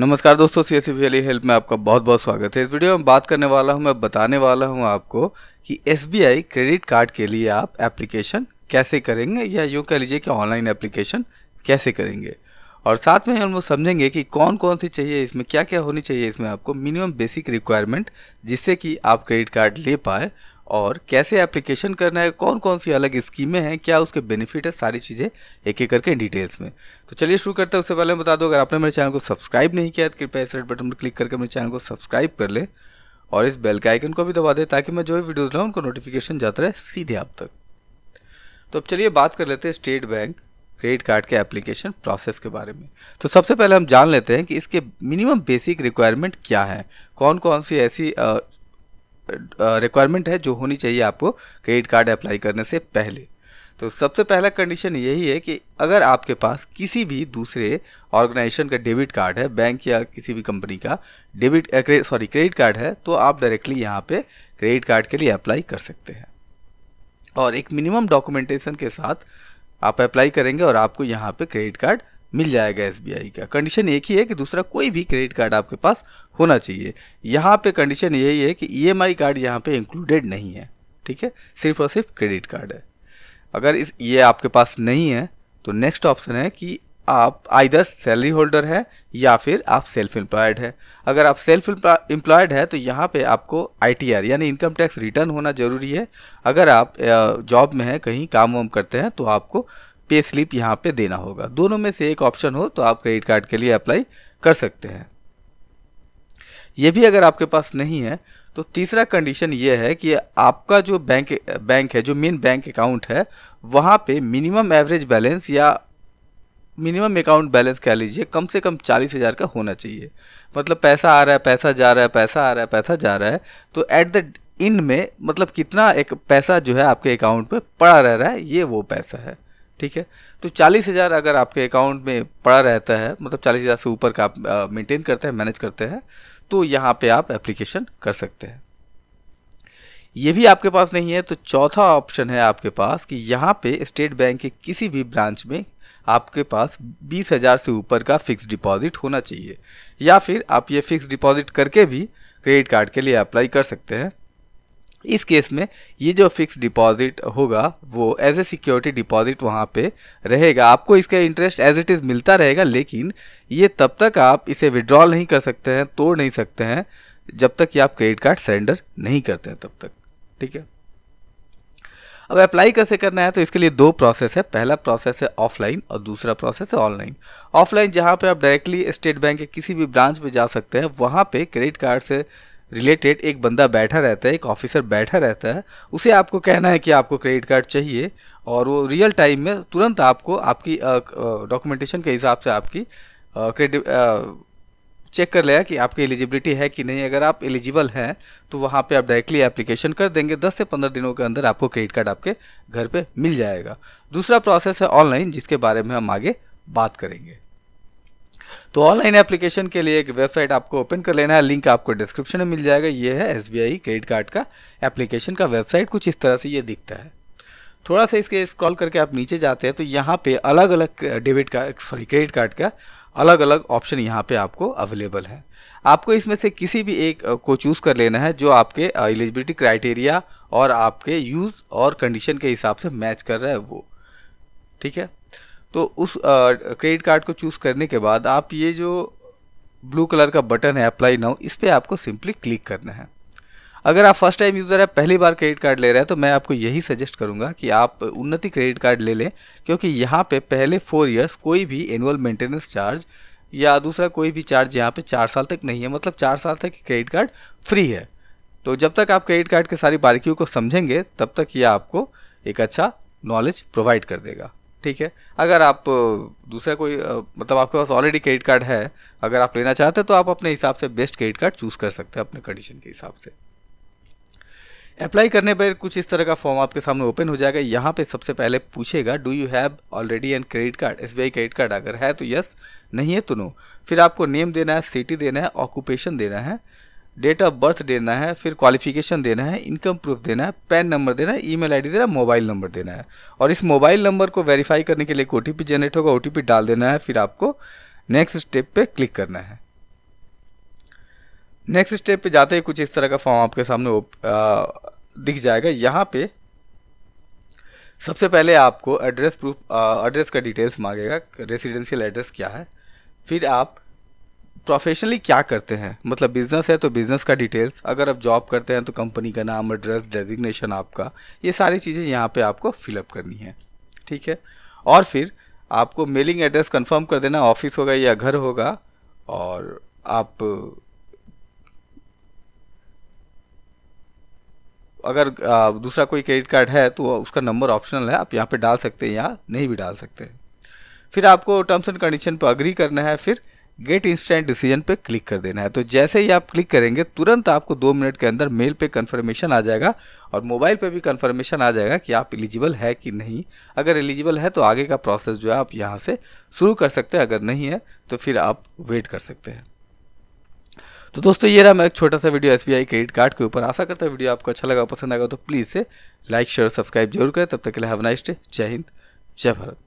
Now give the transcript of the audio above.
नमस्कार दोस्तों C S C help में आपका बहुत बहुत स्वागत है इस वीडियो में बात करने वाला हूं मैं बताने वाला हूं आपको कि एस क्रेडिट कार्ड के लिए आप एप्लीकेशन कैसे करेंगे या यूँ कह लीजिए कि ऑनलाइन एप्लीकेशन कैसे करेंगे और साथ में हम लोग समझेंगे कि कौन कौन सी चाहिए इसमें क्या क्या होनी चाहिए इसमें आपको मिनिमम बेसिक रिक्वायरमेंट जिससे कि आप क्रेडिट कार्ड ले पाए और कैसे एप्लीकेशन करना है कौन कौन सी अलग स्कीमें हैं क्या उसके बेनिफिट है सारी चीज़ें एक एक करके डिटेल्स में तो चलिए शुरू करते हैं उससे पहले मैं बता दो अगर आपने मेरे चैनल को सब्सक्राइब नहीं किया तो कृपया इस रेड बटन पर क्लिक करके मेरे चैनल को सब्सक्राइब कर लें और इस बेल के आइकन को भी दबा दें ताकि मैं जो भी वीडियोज़ लाऊँ उनको नोटिफिकेशन जाता रहे सीधे आप तक तो अब चलिए बात कर लेते हैं स्टेट बैंक क्रेडिट कार्ड के एप्लीकेशन प्रोसेस के बारे में तो सबसे पहले हम जान लेते हैं कि इसके मिनिमम बेसिक रिक्वायरमेंट क्या है कौन कौन सी ऐसी रिक्वायरमेंट है जो होनी चाहिए आपको क्रेडिट कार्ड अप्लाई करने से पहले तो सबसे पहला कंडीशन यही है कि अगर आपके पास किसी भी दूसरे ऑर्गेनाइजेशन का डेबिट कार्ड है बैंक या किसी भी कंपनी का डेबिट सॉरी क्रेडिट कार्ड है तो आप डायरेक्टली यहाँ पे क्रेडिट कार्ड के लिए अप्लाई कर सकते हैं और एक मिनिमम डॉक्यूमेंटेशन के साथ आप अप्लाई करेंगे और आपको यहाँ पे क्रेडिट कार्ड मिल जाएगा एस का कंडीशन एक ही है कि दूसरा कोई भी क्रेडिट कार्ड आपके पास होना चाहिए यहाँ पे कंडीशन यही है कि ई e कार्ड यहाँ पे इंक्लूडेड नहीं है ठीक है सिर्फ और सिर्फ क्रेडिट कार्ड है अगर इस ये आपके पास नहीं है तो नेक्स्ट ऑप्शन है कि आप आइदर सैलरी होल्डर हैं या फिर आप सेल्फ एम्प्लॉयड हैं अगर आप सेल्फ एम्प्लॉयड हैं तो यहाँ पे आपको आईटीआर यानी इनकम टैक्स रिटर्न होना ज़रूरी है अगर आप जॉब में हैं कहीं काम वाम करते हैं तो आपको पे स्लिप यहाँ पे देना होगा दोनों में से एक ऑप्शन हो तो आप क्रेडिट कार्ड के लिए अप्लाई कर सकते हैं ये भी अगर आपके पास नहीं है तो तीसरा कंडीशन ये है कि आपका जो बैंक बैंक है जो मेन बैंक अकाउंट है वहाँ पे मिनिमम एवरेज बैलेंस या मिनिमम अकाउंट बैलेंस कह लीजिए कम से कम चालीस हज़ार का होना चाहिए मतलब पैसा आ रहा है पैसा जा रहा है पैसा आ रहा है पैसा जा रहा है तो एट द इन में मतलब कितना एक पैसा जो है आपके अकाउंट में पड़ा रह रहा है ये वो पैसा है ठीक है तो चालीस हज़ार अगर आपके अकाउंट में पड़ा रहता है मतलब चालीस हज़ार से ऊपर का आप मेंटेन करते हैं मैनेज करते हैं तो यहाँ पे आप एप्लीकेशन कर सकते हैं ये भी आपके पास नहीं है तो चौथा ऑप्शन है आपके पास कि यहाँ पे स्टेट बैंक के किसी भी ब्रांच में आपके पास बीस हज़ार से ऊपर का फिक्स डिपॉजिट होना चाहिए या फिर आप ये फिक्स डिपॉजिट करके भी क्रेडिट कार्ड के लिए अप्लाई कर सकते हैं इस केस में ये जो फिक्स डिपॉजिट होगा वो एज ए सिक्योरिटी डिपॉजिट वहाँ पे रहेगा आपको इसका इंटरेस्ट एज इट इज़ मिलता रहेगा लेकिन ये तब तक आप इसे विड्रॉल नहीं कर सकते हैं तोड़ नहीं सकते हैं जब तक कि आप क्रेडिट कार्ड सरेंडर नहीं करते हैं तब तक ठीक है अब अप्लाई कैसे करना है तो इसके लिए दो प्रोसेस है पहला प्रोसेस है ऑफलाइन और दूसरा प्रोसेस है ऑनलाइन ऑफलाइन जहाँ पे आप डायरेक्टली स्टेट बैंक के किसी भी ब्रांच में जा सकते हैं वहाँ पे क्रेडिट कार्ड से रिलेटेड एक बंदा बैठा रहता है एक ऑफिसर बैठा रहता है उसे आपको कहना है कि आपको क्रेडिट कार्ड चाहिए और वो रियल टाइम में तुरंत आपको आपकी डॉक्यूमेंटेशन के हिसाब से आपकी क्रेडिट चेक कर लेगा कि आपकी एलिजिबिलिटी है कि नहीं अगर आप एलिजिबल हैं तो वहाँ पे आप डायरेक्टली एप्लीकेशन कर देंगे 10 से 15 दिनों के अंदर आपको क्रेडिट कार्ड आपके घर पे मिल जाएगा दूसरा प्रोसेस है ऑनलाइन जिसके बारे में हम आगे बात करेंगे तो ऑनलाइन एप्लीकेशन के लिए एक वेबसाइट आपको ओपन कर लेना है लिंक आपको डिस्क्रिप्शन में मिल जाएगा ये है एस क्रेडिट कार्ड का एप्लीकेशन का वेबसाइट कुछ इस तरह से ये दिखता है थोड़ा सा इसके स्क्रॉल करके आप नीचे जाते हैं तो यहाँ पे अलग अलग debit card sorry credit card का अलग अलग ऑप्शन यहाँ पे आपको अवेलेबल है आपको इसमें से किसी भी एक को चूज़ कर लेना है जो आपके एलिजिबिलिटी क्राइटेरिया और आपके यूज़ और कंडीशन के हिसाब से मैच कर रहा है वो ठीक है तो उस क्रेडिट कार्ड को चूज़ करने के बाद आप ये जो ब्लू कलर का बटन है अप्लाई नाउ इस पर आपको सिंपली क्लिक करना है अगर आप फर्स्ट टाइम यूज़र है पहली बार क्रेडिट कार्ड ले रहे हैं तो मैं आपको यही सजेस्ट करूंगा कि आप उन्नति क्रेडिट कार्ड ले लें क्योंकि यहाँ पे पहले फोर इयर्स कोई भी एनुअल मेंटेनेंस चार्ज या दूसरा कोई भी चार्ज यहाँ पे चार साल तक नहीं है मतलब चार साल तक क्रेडिट कार्ड फ्री है तो जब तक आप क्रेडिट कार्ड की सारी बारीकियों को समझेंगे तब तक ये आपको एक अच्छा नॉलेज प्रोवाइड कर देगा ठीक है अगर आप दूसरा कोई मतलब आपके पास ऑलरेडी क्रेडिट कार्ड है अगर आप लेना चाहते हैं तो आप अपने हिसाब से बेस्ट क्रेडिट कार्ड चूज़ कर सकते हैं अपने कंडीशन के हिसाब से अप्लाई करने पर कुछ इस तरह का फॉर्म आपके सामने ओपन हो जाएगा यहाँ पे सबसे पहले पूछेगा do you have already an credit card S credit card अगर है तो यस नहीं है तो नो फिर आपको नेम देना है सिटी देना है ऑक्यूपेशन देना है डेट ऑफ बर्थ देना है फिर क्वालिफिकेशन देना है इनकम प्रूफ देना है पैन नंबर देना है ईमेल आईडी देना है मोबाइल नंबर देना है और इस मोबाइल नंबर को वेरीफाई करने के लिए एक ओ जनरेट होगा ओ डाल देना है फिर आपको नेक्स्ट स्टेप पे क्लिक करना है नेक्स्ट स्टेप पे जाते ही कुछ इस तरह का फॉर्म आपके सामने आ, दिख जाएगा यहाँ पे सबसे पहले आपको एड्रेस प्रूफ एड्रेस का डिटेल्स मांगेगा रेसिडेंशियल एड्रेस क्या है फिर आप प्रोफेशनली क्या करते हैं मतलब बिजनेस है तो बिजनेस का डिटेल्स अगर आप जॉब करते हैं तो कंपनी का नाम एड्रेस डेजिग्नेशन आपका ये सारी चीज़ें यहाँ पे आपको फिलअप करनी है ठीक है और फिर आपको मेलिंग एड्रेस कंफर्म कर देना ऑफिस होगा या घर होगा और आप अगर दूसरा कोई क्रेडिट कार्ड है तो उसका नंबर ऑप्शनल है आप यहाँ पे डाल सकते हैं या नहीं भी डाल सकते हैं फिर आपको टर्म्स एंड कंडीशन पर अग्री करना है फिर गेट इंस्टेंट डिसीजन पे क्लिक कर देना है तो जैसे ही आप क्लिक करेंगे तुरंत आपको दो मिनट के अंदर मेल पे कंफर्मेशन आ जाएगा और मोबाइल पे भी कंफर्मेशन आ जाएगा कि आप एलिजिबल है कि नहीं अगर एलिजिबल है तो आगे का प्रोसेस जो है आप यहाँ से शुरू कर सकते हैं अगर नहीं है तो फिर आप वेट कर सकते हैं तो दोस्तों ये रहा मेरा छोटा सा वीडियो एस क्रेडिट कार्ड के ऊपर आशा करता है वीडियो आपको अच्छा लगा पसंद आएगा तो प्लीज़ से लाइक शेयर और सब्सक्राइब जरूर करें तब तक के लिए हैव नाइस्ट जय हिंद जय भारत